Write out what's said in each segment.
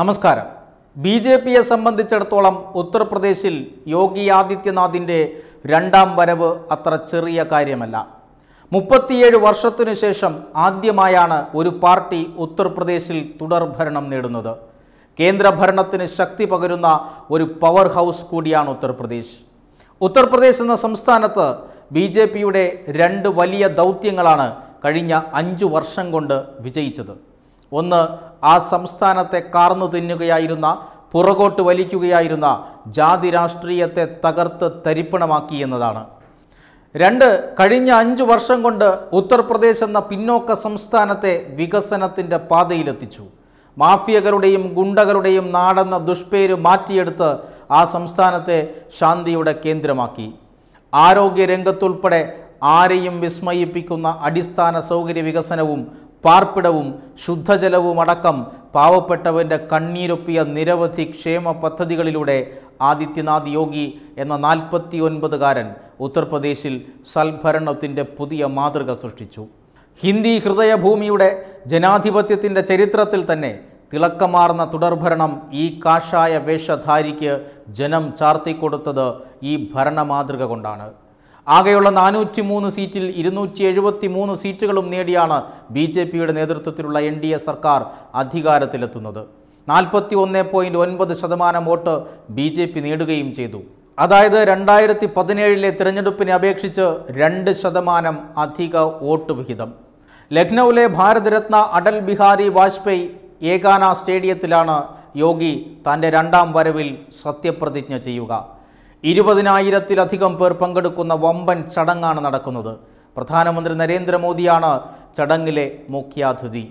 നമസ്കാരം B J പിയെ സംബന്ധിച്ചിടത്തോളം ഉത്തർപ്രദേശിൽ യോഗി ആദിത്യനാഥിൻ്റെ രണ്ടാം വരവ് അത്ര ചെറിയ കാര്യമല്ല മുപ്പത്തിയേഴ് വർഷത്തിനു ശേഷം ആദ്യമായാണ് ഒരു പാർട്ടി ഉത്തർപ്രദേശിൽ തുടർഭരണം നേടുന്നത് കേന്ദ്രഭരണത്തിന് ശക്തി പകരുന്ന ഒരു പവർ ഹൗസ് കൂടിയാണ് ഉത്തർപ്രദേശ് ഉത്തർപ്രദേശ് എന്ന സംസ്ഥാനത്ത് ബി ജെ പിയുടെ രണ്ട് വലിയ ദൗത്യങ്ങളാണ് കഴിഞ്ഞ അഞ്ചു വർഷം കൊണ്ട് വിജയിച്ചത് ഒന്ന് ആ സംസ്ഥാനത്തെ കാർന്നു തിന്നുകയായിരുന്ന പുറകോട്ട് വലിക്കുകയായിരുന്ന ജാതി രാഷ്ട്രീയത്തെ തകർത്ത് തരിപ്പണമാക്കി എന്നതാണ് രണ്ട് കഴിഞ്ഞ അഞ്ചു വർഷം കൊണ്ട് ഉത്തർപ്രദേശ് എന്ന പിന്നോക്ക സംസ്ഥാനത്തെ വികസനത്തിൻ്റെ പാതയിലെത്തിച്ചു മാഫിയകളുടെയും ഗുണ്ടകളുടെയും നാടെന്ന ദുഷ്പേര് മാറ്റിയെടുത്ത് ആ സംസ്ഥാനത്തെ ശാന്തിയുടെ കേന്ദ്രമാക്കി ആരോഗ്യ രംഗത്തുൾപ്പെടെ ആരെയും വിസ്മയിപ്പിക്കുന്ന അടിസ്ഥാന സൗകര്യ വികസനവും പാർപ്പിടവും ശുദ്ധജലവുമടക്കം പാവപ്പെട്ടവൻ്റെ കണ്ണീരൊപ്പിയ നിരവധി ക്ഷേമ പദ്ധതികളിലൂടെ ആദിത്യനാഥ് യോഗി എന്ന നാൽപ്പത്തി ഒൻപതുകാരൻ ഉത്തർപ്രദേശിൽ സൽഭരണത്തിൻ്റെ പുതിയ മാതൃക സൃഷ്ടിച്ചു ഹിന്ദി ഹൃദയഭൂമിയുടെ ജനാധിപത്യത്തിൻ്റെ ചരിത്രത്തിൽ തന്നെ തിളക്കമാർന്ന തുടർഭരണം ഈ കാഷായ വേഷധാരിക്ക് ജനം ചാർത്തിക്കൊടുത്തത് ഈ ഭരണമാതൃക കൊണ്ടാണ് ആകെയുള്ള നാനൂറ്റി മൂന്ന് സീറ്റിൽ ഇരുന്നൂറ്റി എഴുപത്തി മൂന്ന് സീറ്റുകളും നേടിയാണ് ബി ജെ പിയുടെ നേതൃത്വത്തിലുള്ള എൻ ഡി എ സർക്കാർ അധികാരത്തിലെത്തുന്നത് നാൽപ്പത്തി ഒന്ന് പോയിൻറ്റ് ഒൻപത് ശതമാനം വോട്ട് ബി ജെ പി നേടുകയും ചെയ്തു അതായത് രണ്ടായിരത്തി പതിനേഴിലെ തിരഞ്ഞെടുപ്പിനെ അപേക്ഷിച്ച് രണ്ട് ശതമാനം അധിക വോട്ട് വിഹിതം ലഖ്നൌവിലെ ഭാരതരത്ന അടൽ ബിഹാരി വാജ്പേയി ഏകാന സ്റ്റേഡിയത്തിലാണ് യോഗി തൻ്റെ രണ്ടാം വരവിൽ സത്യപ്രതിജ്ഞ ചെയ്യുക ഇരുപതിനായിരത്തിലധികം പേർ പങ്കെടുക്കുന്ന വമ്പൻ ചടങ്ങാണ് നടക്കുന്നത് പ്രധാനമന്ത്രി നരേന്ദ്രമോദിയാണ് ചടങ്ങിലെ മുഖ്യാതിഥി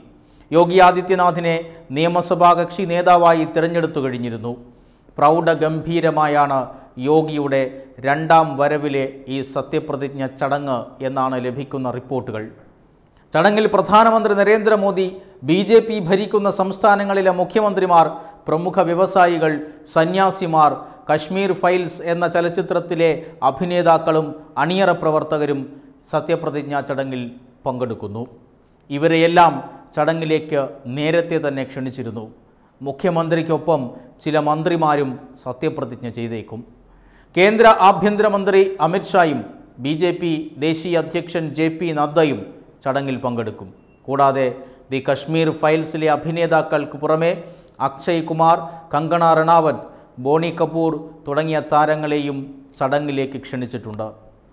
യോഗി ആദിത്യനാഥിനെ നിയമസഭാ കക്ഷി നേതാവായി തിരഞ്ഞെടുത്തു കഴിഞ്ഞിരുന്നു പ്രൗഢഗംഭീരമായാണ് യോഗിയുടെ രണ്ടാം വരവിലെ ഈ സത്യപ്രതിജ്ഞ ചടങ്ങ് എന്നാണ് ലഭിക്കുന്ന റിപ്പോർട്ടുകൾ ചടങ്ങിൽ പ്രധാനമന്ത്രി നരേന്ദ്രമോദി ബി ജെ പി ഭരിക്കുന്ന സംസ്ഥാനങ്ങളിലെ മുഖ്യമന്ത്രിമാർ പ്രമുഖ വ്യവസായികൾ സന്യാസിമാർ കശ്മീർ ഫൈൽസ് എന്ന ചലച്ചിത്രത്തിലെ അഭിനേതാക്കളും അണിയറ പ്രവർത്തകരും സത്യപ്രതിജ്ഞാ ചടങ്ങിൽ പങ്കെടുക്കുന്നു ഇവരെയെല്ലാം ചടങ്ങിലേക്ക് നേരത്തെ തന്നെ ക്ഷണിച്ചിരുന്നു മുഖ്യമന്ത്രിക്കൊപ്പം ചില മന്ത്രിമാരും സത്യപ്രതിജ്ഞ ചെയ്തേക്കും കേന്ദ്ര ആഭ്യന്തരമന്ത്രി അമിത്ഷായും ബി ജെ പി ദേശീയ അധ്യക്ഷൻ ജെ പി നദ്ദയും ചടങ്ങിൽ പങ്കെടുക്കും കൂടാതെ ദി കശ്മീർ ഫയൽസിലെ അഭിനേതാക്കൾക്ക് പുറമെ അക്ഷയ് കുമാർ കങ്കണ റണാവത്ത് ബോണി കപൂർ തുടങ്ങിയ താരങ്ങളെയും ചടങ്ങിലേക്ക് ക്ഷണിച്ചിട്ടുണ്ട്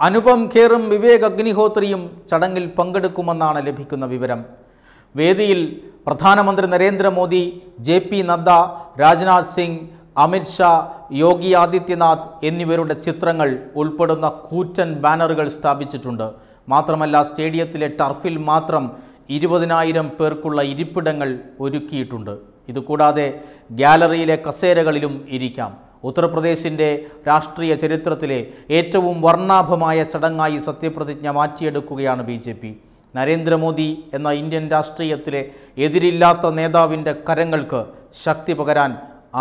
അനുപം ഖേറും വിവേക് അഗ്നിഹോത്രിയും ചടങ്ങിൽ പങ്കെടുക്കുമെന്നാണ് ലഭിക്കുന്ന വിവരം വേദിയിൽ പ്രധാനമന്ത്രി നരേന്ദ്രമോദി ജെ പി നദ്ദ രാജ്നാഥ് സിംഗ് അമിത്ഷാ യോഗി ആദിത്യനാഥ് എന്നിവരുടെ ചിത്രങ്ങൾ ഉൾപ്പെടുന്ന കൂറ്റൻ ബാനറുകൾ സ്ഥാപിച്ചിട്ടുണ്ട് മാത്രമല്ല സ്റ്റേഡിയത്തിലെ ടർഫിൽ മാത്രം ഇരുപതിനായിരം പേർക്കുള്ള ഇരിപ്പിടങ്ങൾ ഒരുക്കിയിട്ടുണ്ട് ഇതുകൂടാതെ ഗ്യാലറിയിലെ കസേരകളിലും ഇരിക്കാം ഉത്തർപ്രദേശിൻ്റെ രാഷ്ട്രീയ ചരിത്രത്തിലെ ഏറ്റവും വർണ്ണാഭമായ ചടങ്ങായി സത്യപ്രതിജ്ഞ മാറ്റിയെടുക്കുകയാണ് ബി ജെ പി നരേന്ദ്രമോദി എന്ന ഇന്ത്യൻ രാഷ്ട്രീയത്തിലെ എതിരില്ലാത്ത നേതാവിൻ്റെ കരങ്ങൾക്ക് ശക്തി പകരാൻ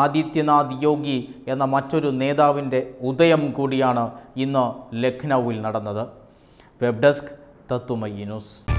ആദിത്യനാഥ് യോഗി എന്ന മറ്റൊരു നേതാവിൻ്റെ ഉദയം കൂടിയാണ് ഇന്ന് ലഖ്നൌവിൽ നടന്നത് വെബ് ഡെസ്ക് തത്തുമയി ന്യൂസ്